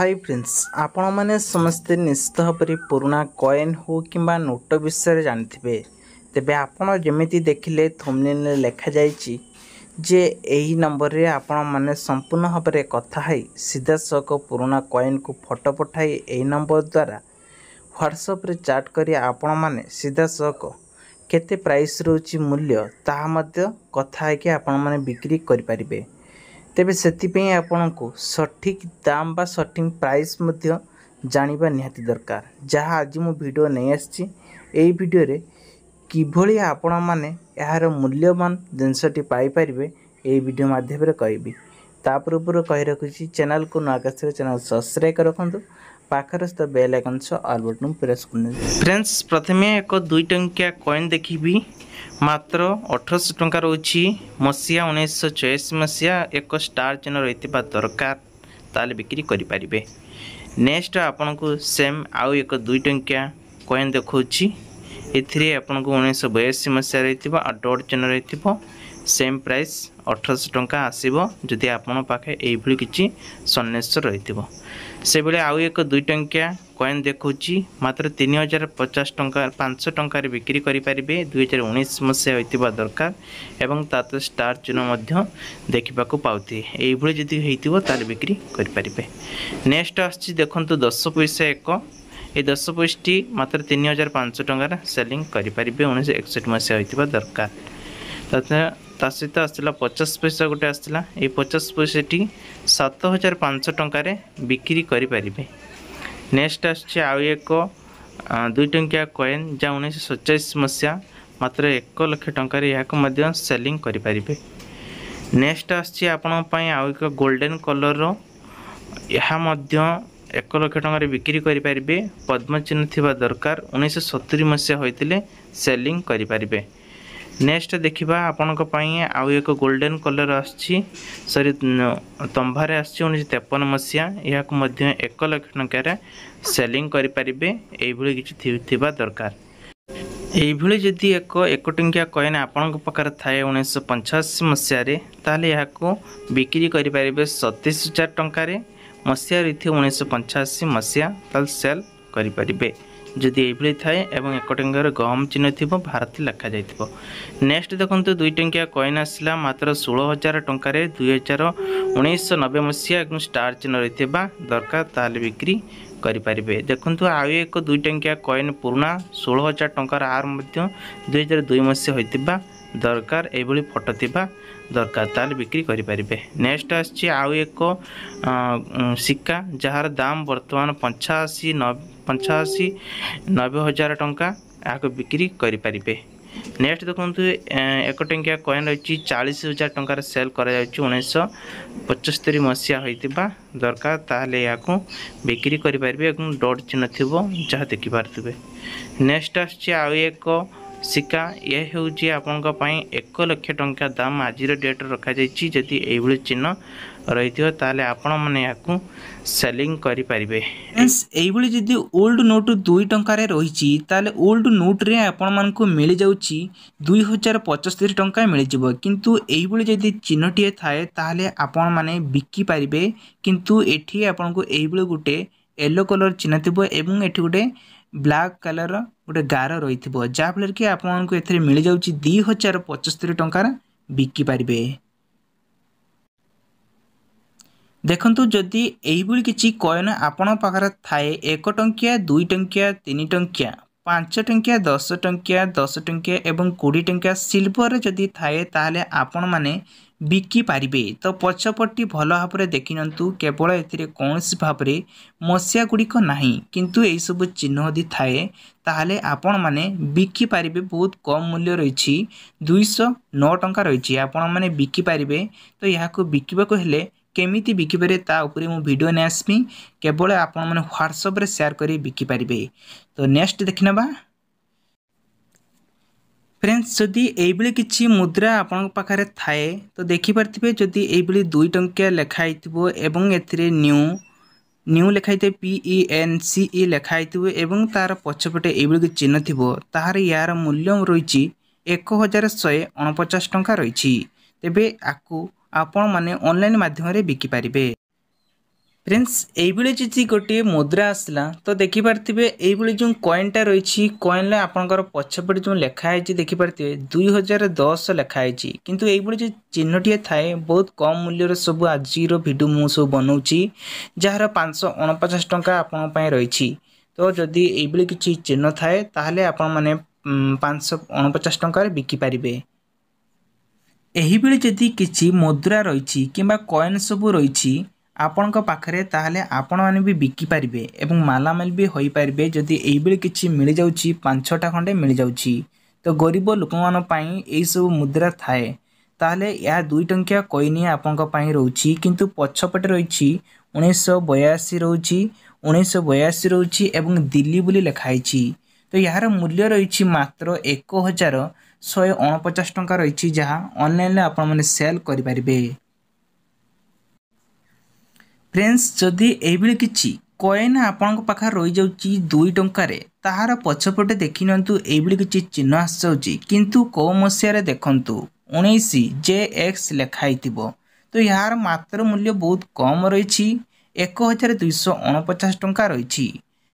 high prince ଆପଣମାନେ ସମସ୍ତେ ନିଶ୍ଚିତ ଭାବରେ ପୁରୁଣା କଏନ୍ ହଉ କିମ୍ବା ନୋଟ ବିଷୟରେ ଜାଣିଥିବେ ତେବେ ଆପଣ ଯେମିତି ଦେଖିଲେ ଥୋମିନେଲ୍ରେ ଲେଖାଯାଇଛି ଯେ ଏହି ନମ୍ବରରେ ଆପଣମାନେ ସମ୍ପୂର୍ଣ୍ଣ ଭାବରେ କଥା ହେଇ ସିଧାସଳଖ ପୁରୁଣା କଏନ୍କୁ ଫଟୋ ପଠାଇ ଏହି ନମ୍ବର ଦ୍ୱାରା ହ୍ୱାଟ୍ସଆପ୍ରେ ଚାଟ୍ କରି ଆପଣମାନେ ସିଧାସଳଖ କେତେ ପ୍ରାଇସ୍ ରହୁଛି ମୂଲ୍ୟ ତାହା ମଧ୍ୟ କଥା ହେଇକି ଆପଣମାନେ ବିକ୍ରି କରିପାରିବେ ତେବେ ସେଥିପାଇଁ ଆପଣଙ୍କୁ ସଠିକ୍ ଦାମ୍ ବା ସଠିକ୍ ପ୍ରାଇସ୍ ମଧ୍ୟ ଜାଣିବା ନିହାତି ଦରକାର ଯାହା ଆଜି ମୁଁ ଭିଡ଼ିଓ ନେଇ ଆସିଛି ଏହି ଭିଡ଼ିଓରେ କିଭଳି ଆପଣମାନେ ଏହାର ମୂଲ୍ୟବାନ ଜିନିଷଟି ପାଇପାରିବେ ଏହି ଭିଡ଼ିଓ ମାଧ୍ୟମରେ କହିବି ତା ପୂର୍ବରୁ କହି ରଖୁଛି ଚ୍ୟାନେଲ୍କୁ ନୂଆ ଆସିଲେ ଚ୍ୟାନେଲ୍ ସବସ୍କ୍ରାଇବ୍ କରନ୍ତୁ ପାଖରେ ତ ବେଲ୍ ଆଇକନ୍ ସହ ଅଲ୍ ବଟନ୍ ପ୍ରେସ୍ କରନ୍ତୁ ଫ୍ରେଣ୍ଡସ୍ ପ୍ରଥମେ ଏକ ଦୁଇ ଟଙ୍କିଆ କଏନ୍ ଦେଖିବି ମାତ୍ର ଅଠରଶହ ଟଙ୍କା ରହୁଛି ମସିହା ଉଣେଇଶହ ଚଉରାଶୀ ମସିହା ଏକ ଷ୍ଟାର୍ ଚିହ୍ନ ରହିଥିବା ଦରକାର ତାହେଲେ ବିକ୍ରି କରିପାରିବେ ନେକ୍ସଟ ଆପଣଙ୍କୁ ସେମ୍ ଆଉ ଏକ ଦୁଇ ଟଙ୍କିଆ କଏନ୍ ଦେଖାଉଛି ଏଥିରେ ଆପଣଙ୍କୁ ଉଣେଇଶହ ବୟାଅଶୀ ମସିହା ରହିଥିବ ଆଉ ଡଟ୍ ଚିହ୍ନ ରହିଥିବ সেম প্রাইস ଅଠରଶହ ଟଙ୍କା ଆସିବ ଯଦି ଆପଣଙ୍କ ପାଖେ ଏଇଭଳି କିଛି ସନ୍ନ୍ୟାସ ରହିଥିବ ସେଭଳି ଆଉ ଏକ ଦୁଇ ଟଙ୍କିଆ କଏନ୍ ଦେଖାଉଛି ମାତ୍ର ତିନି ହଜାର ପଚାଶ ଟଙ୍କା ପାଞ୍ଚଶହ ଟଙ୍କାରେ ବିକ୍ରି କରିପାରିବେ ଦୁଇ ହଜାର ଉଣେଇଶ ମସିହା ହୋଇଥିବା ଦରକାର ଏବଂ ତା ତ ଷ୍ଟାର ଚିହ୍ନ ମଧ୍ୟ ଦେଖିବାକୁ ପାଉଥିବେ ଏଇଭଳି ଯଦି ହେଇଥିବ ତାହେଲେ ବିକ୍ରି କରିପାରିବେ ନେକ୍ସଟ ଆସୁଛି ଦେଖନ୍ତୁ ଦଶ ପଇସା ଏକ এই দশ পিসটি মাত্র তিন হাজার পাঁচশো টাকার সেলিং করে পারে উনিশশো একষট্টি মশায় হয়ে দরকার তাছাড়া ତା ସହିତ ଆସିଲା ପଚାଶ ପଇସା ଗୋଟେ ଆସିଥିଲା ଏଇ ପଚାଶ ପଇସାଟି ସାତ ହଜାର ପାଞ୍ଚଶହ ଟଙ୍କାରେ ବିକ୍ରି କରିପାରିବେ ନେକ୍ସଟ ଆସୁଛି ଆଉ ଏକ ଦୁଇ ଟଙ୍କିଆ କଏନ୍ ଯାହା ଉଣେଇଶହ ସତଚାଳିଶ ମସିହା ମାତ୍ର ଏକ ଲକ୍ଷ ଟଙ୍କାରେ ଏହାକୁ ମଧ୍ୟ ସେଲିଂ କରିପାରିବେ ନେକ୍ସଟ ଆସୁଛି ଆପଣଙ୍କ ପାଇଁ ଆଉ ଏକ ଗୋଲ୍ଡେନ୍ କଲର୍ର ଏହା ମଧ୍ୟ ଏକ ଲକ୍ଷ ଟଙ୍କାରେ ବିକ୍ରି କରିପାରିବେ ପଦ୍ମଚିହ୍ନ ଥିବା ଦରକାର ଉଣେଇଶହ ସତୁରି ମସିହା ହୋଇଥିଲେ ସେଲିଂ କରିପାରିବେ ନେକ୍ସଟ ଦେଖିବା ଆପଣଙ୍କ ପାଇଁ ଆଉ ଏକ ଗୋଲ୍ଡେନ୍ କଲର୍ ଆସୁଛି ସରି ତମ୍ଭାରେ ଆସୁଛି ଉଣେଇଶହ ତେପନ ମସିହା ଏହାକୁ ମଧ୍ୟ ଏକ ଲକ୍ଷ ଟଙ୍କାରେ ସେଲିଂ କରିପାରିବେ ଏଇଭଳି କିଛି ଥିବା ଦରକାର ଏଇଭଳି ଯଦି ଏକ ଏକ ଟଙ୍କିଆ କଏନ୍ ଆପଣଙ୍କ ପାଖରେ ଥାଏ ଉଣେଇଶହ ପଞ୍ଚାଅଶୀ ମସିହାରେ ତାହେଲେ ଏହାକୁ ବିକ୍ରି କରିପାରିବେ ସତେଇଶ ହଜାର ଟଙ୍କାରେ ମସିହା ରହିଥିବ ଉଣେଇଶହ ପଞ୍ଚାଅଶୀ ମସିହା ତାହେଲେ ସେଲ୍ କରିପାରିବେ ଯଦି ଏଭଳି ଥାଏ ଏବଂ ଏକ ଟଙ୍କାରେ ଗହମ ଚିହ୍ନ ଥିବ ଭାରତୀ ଲେଖାଯାଇଥିବ ନେକ୍ସଟ ଦେଖନ୍ତୁ ଦୁଇ ଟଙ୍କିଆ କଏନ୍ ଆସିଲା ମାତ୍ର ଷୋହଳ ହଜାର ଟଙ୍କାରେ ଦୁଇ ହଜାର ଉଣେଇଶହ ନବେ ମସିହା ଏବଂ ଷ୍ଟାର୍ ଚିହ୍ନ ରହିଥିବା ଦରକାର ତାହେଲେ ବିକ୍ରି करें देखु आउ एक दुईटंकिया कॉन पुणा षोह हजार टकर आर दुई हजार दुई मसीह दरकार यह फटो या दरकार बिक्री करेंगे नेक्स्ट आउ एक सिक्का जार दाम बर्तमान पंचाशी न पंचाशी नबे हजार टाँह बिक्री करें ନେକ୍ସଟ ଦେଖନ୍ତୁ ଏକ ଟଙ୍କିଆ କଏନ୍ ରହିଛି ଚାଳିଶ ହଜାର ଟଙ୍କାରେ ସେଲ୍ କରାଯାଉଛି ଉଣେଇଶହ ପଞ୍ଚସ୍ତରୀ ମସିହା ହୋଇଥିବା ଦରକାର ତାହେଲେ ଏହାକୁ ବିକ୍ରି କରିପାରିବେ ଏବଂ ଡଟ୍ ଚିହ୍ନ ଥିବ ଯାହା ଦେଖିପାରୁଥିବେ ନେକ୍ସଟ ଆସୁଛି ଆଉ ଏକ ସିକା ଏହା ହେଉଛି ଆପଣଙ୍କ ପାଇଁ ଏକ ଲକ୍ଷ ଟଙ୍କା ଦାମ ଆଜିର ଡେଟ୍ରେ ରଖାଯାଇଛି ଯଦି ଏଇଭଳି ଚିହ୍ନ ରହିଥିବ ତାହେଲେ ଆପଣମାନେ ଏହାକୁ ସେଲିଂ କରିପାରିବେ ଏଇଭଳି ଯଦି ଓଲ୍ଡ ନୋଟ୍ ଦୁଇ ଟଙ୍କାରେ ରହିଛି ତାହେଲେ ଓଲ୍ଡ ନୋଟ୍ରେ ଆପଣମାନଙ୍କୁ ମିଳିଯାଉଛି ଦୁଇ ହଜାର ପଞ୍ଚସ୍ତରୀ ଟଙ୍କା ମିଳିଯିବ କିନ୍ତୁ ଏଇଭଳି ଯଦି ଚିହ୍ନଟିଏ ଥାଏ ତାହେଲେ ଆପଣମାନେ ବିକିପାରିବେ କିନ୍ତୁ ଏଠି ଆପଣଙ୍କୁ ଏଇଭଳି ଗୋଟେ ୟେଲୋ କଲର୍ ଚିହ୍ନ ଥିବ ଏବଂ ଏଠି ଗୋଟେ ବ୍ଲାକ୍ କଲର୍ର ଗୋଟେ ଗାର ରହିଥିବ ଯାହାଫଳରେ କି ଆପଣଙ୍କୁ ଏଥିରେ ମିଳିଯାଉଛି ଦୁଇ ହଜାର ପଚସ୍ତରୀ ଟଙ୍କାର ବିକିପାରିବେ ଦେଖନ୍ତୁ ଯଦି ଏହିଭଳି କିଛି କଏନ୍ ଆପଣଙ୍କ ପାଖରେ ଥାଏ ଏକ ଟଙ୍କିଆ ଦୁଇ ଟଙ୍କିଆ ତିନି ଟଙ୍କିଆ ପାଞ୍ଚ ଟଙ୍କିଆ ଦଶ ଟଙ୍କିଆ ଦଶ ଟଙ୍କିଆ ଏବଂ କୋଡ଼ିଏ ଟଙ୍କିଆ ସିଲଭର୍ରେ ଯଦି ଥାଏ ତାହେଲେ ଆପଣମାନେ ବିକିପାରିବେ ତ ପଛପଟଟି ଭଲ ଭାବରେ ଦେଖିନିଅନ୍ତୁ କେବଳ ଏଥିରେ କୌଣସି ଭାବରେ ମସିଆଗୁଡ଼ିକ ନାହିଁ କିନ୍ତୁ ଏହିସବୁ ଚିହ୍ନ ଯଦି ଥାଏ ତାହେଲେ ଆପଣମାନେ ବିକିପାରିବେ ବହୁତ କମ୍ ମୂଲ୍ୟ ରହିଛି ଦୁଇଶହ ନଅ ଟଙ୍କା ରହିଛି ଆପଣମାନେ ବିକିପାରିବେ ତ ଏହାକୁ ବିକିବାକୁ ହେଲେ କେମିତି ବିକିପାରିବେ ତା ଉପରେ ମୁଁ ଭିଡ଼ିଓ ନେଇ ଆସିବି କେବଳ ଆପଣମାନେ ହ୍ୱାଟ୍ସଆପ୍ରେ ସେୟାର କରି ବିକିପାରିବେ ତ ନେକ୍ସଟ ଦେଖିନେବା ফ্রেন্ডস যদি এইভাবে কিছু মুদ্রা আপনার পাখে থাকে তো দেখিপারে যদি এইভাবে দুই টঙ্কিয়া লেখা হইথিব এবং এতে নিউ নিউ লেখা হইতে পিই এন সিই লেখা হইথিব এবং তার পছপটে এইভাবে চিহ্ন থিব তাহার ইয়ার মূল্য রয়েছে এক হাজার শহে অণপচাশ টঙ্কা রয়েছে তেবে আকু আপন মানে অনলাইন মাধ্যমে বিকিপারে ফ্রেন্ডস এইভাবে যদি গোটিয়ে মুদ্রা আসলা তো দেখিপারে এইভাবে যে কয়েনটা রয়েছে কয়েনরে আপনার পছপটে যে লেখা হয়েছে দেখিপারে দুই হাজার দশ লেখা হয়েছে কিন্তু এইভাবে যে চিহ্নটিয়ে থাকে বহুত কম মূল্যর সব আজির ভিডিও মু সব বনাউছি যার পাঁচশো অনপচাশ টঙ্কা আপনার রয়েছে তো যদি এইভাবে কিছু চিহ্ন থাকে তাহলে আপন মানে পাঁচশো অনপচাশ টঙ্কার বিকিপারে এইভাবে যদি কিছু মুদ্রা রয়েছে কিংবা কয়েন সবু রয়েছে ଆପଣଙ୍କ ପାଖରେ ତାହେଲେ ଆପଣମାନେ ବି ବିକିପାରିବେ ଏବଂ ମାଲାମାଲ ବି ହୋଇପାରିବେ ଯଦି ଏଇଭଳି କିଛି ମିଳିଯାଉଛି ପାଞ୍ଚ ଛଅଟା ଖଣ୍ଡେ ମିଳିଯାଉଛି ତ ଗରିବ ଲୋକମାନଙ୍କ ପାଇଁ ଏହିସବୁ ମୁଦ୍ରା ଥାଏ ତାହେଲେ ଏହା ଦୁଇ ଟଙ୍କିଆ କଇନି ଆପଣଙ୍କ ପାଇଁ ରହୁଛି କିନ୍ତୁ ପଛପଟେ ରହିଛି ଉଣେଇଶହ ବୟାଅଶୀ ରହୁଛି ଉଣେଇଶହ ବୟାଅଶୀ ରହୁଛି ଏବଂ ଦିଲ୍ଲୀ ବୋଲି ଲେଖାହେଇଛି ତ ଏହାର ମୂଲ୍ୟ ରହିଛି ମାତ୍ର ଏକ ହଜାର ଶହେ ଅଣପଚାଶ ଟଙ୍କା ରହିଛି ଯାହା ଅନଲାଇନ୍ରେ ଆପଣମାନେ ସେଲ୍ କରିପାରିବେ ଫ୍ରେଣ୍ଡସ୍ ଯଦି ଏଇଭଳି କିଛି କଏନ୍ ଆପଣଙ୍କ ପାଖରେ ରହିଯାଉଛି ଦୁଇ ଟଙ୍କାରେ ତାହାର ପଛପଟେ ଦେଖି ନିଅନ୍ତୁ ଏଇଭଳି କିଛି ଚିହ୍ନ ଆସିଯାଉଛି କିନ୍ତୁ କେଉଁ ମସିହାରେ ଦେଖନ୍ତୁ ଉଣେଇଶ ଜେ ଏକ୍ସ ଲେଖାହେଇଥିବ ତ ଏହାର ମାତ୍ର ମୂଲ୍ୟ ବହୁତ କମ୍ ରହିଛି ଏକ ହଜାର ଦୁଇଶହ ଅଣପଚାଶ ଟଙ୍କା ରହିଛି